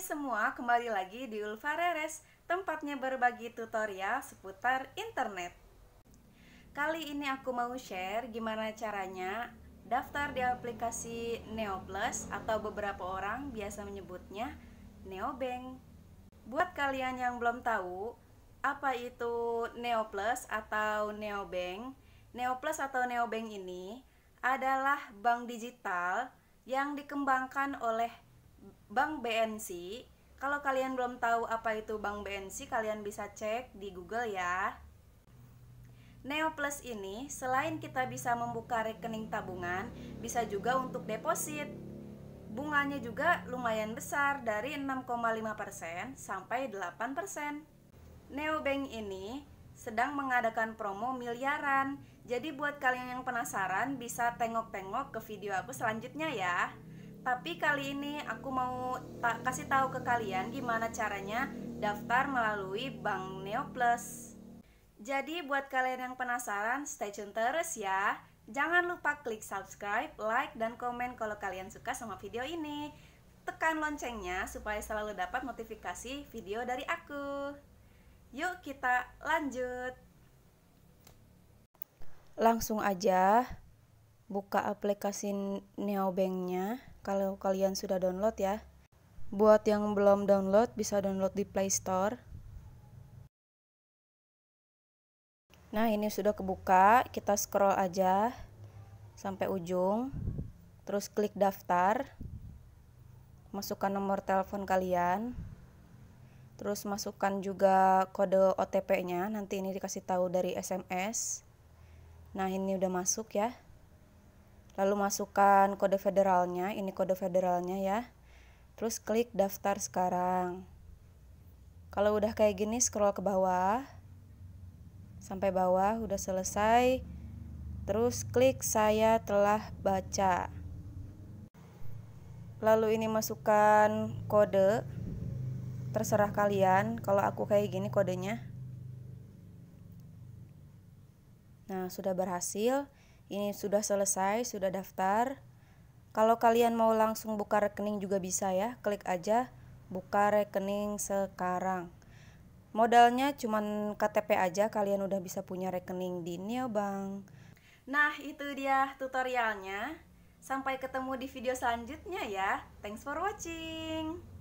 semua, kembali lagi di Ulfareres, tempatnya berbagi tutorial seputar internet. Kali ini aku mau share gimana caranya daftar di aplikasi NeoPlus atau beberapa orang biasa menyebutnya NeoBank. Buat kalian yang belum tahu apa itu NeoPlus atau NeoBank, NeoPlus atau NeoBank ini adalah bank digital yang dikembangkan oleh Bank BNC. Kalau kalian belum tahu apa itu Bank BNC, kalian bisa cek di Google ya. Neo Plus ini selain kita bisa membuka rekening tabungan, bisa juga untuk deposit. Bunganya juga lumayan besar dari 6,5% sampai 8%. Neo Bank ini sedang mengadakan promo miliaran. Jadi buat kalian yang penasaran bisa tengok-tengok ke video aku selanjutnya ya. Tapi kali ini aku mau ta kasih tahu ke kalian gimana caranya daftar melalui Bank Neo Plus. Jadi buat kalian yang penasaran, stay tune terus ya. Jangan lupa klik subscribe, like, dan komen kalau kalian suka sama video ini. Tekan loncengnya supaya selalu dapat notifikasi video dari aku. Yuk kita lanjut. Langsung aja buka aplikasi Neobanknya kalau kalian sudah download ya. Buat yang belum download bisa download di Play Store. Nah, ini sudah kebuka, kita scroll aja sampai ujung. Terus klik daftar. Masukkan nomor telepon kalian. Terus masukkan juga kode OTP-nya, nanti ini dikasih tahu dari SMS. Nah, ini udah masuk ya lalu masukkan kode federalnya ini kode federalnya ya terus klik daftar sekarang kalau udah kayak gini scroll ke bawah sampai bawah udah selesai terus klik saya telah baca lalu ini masukkan kode terserah kalian kalau aku kayak gini kodenya Nah, sudah berhasil ini sudah selesai, sudah daftar. Kalau kalian mau langsung buka rekening juga bisa ya, klik aja buka rekening sekarang. Modalnya cuman KTP aja kalian udah bisa punya rekening di Neobank. Nah, itu dia tutorialnya. Sampai ketemu di video selanjutnya ya. Thanks for watching.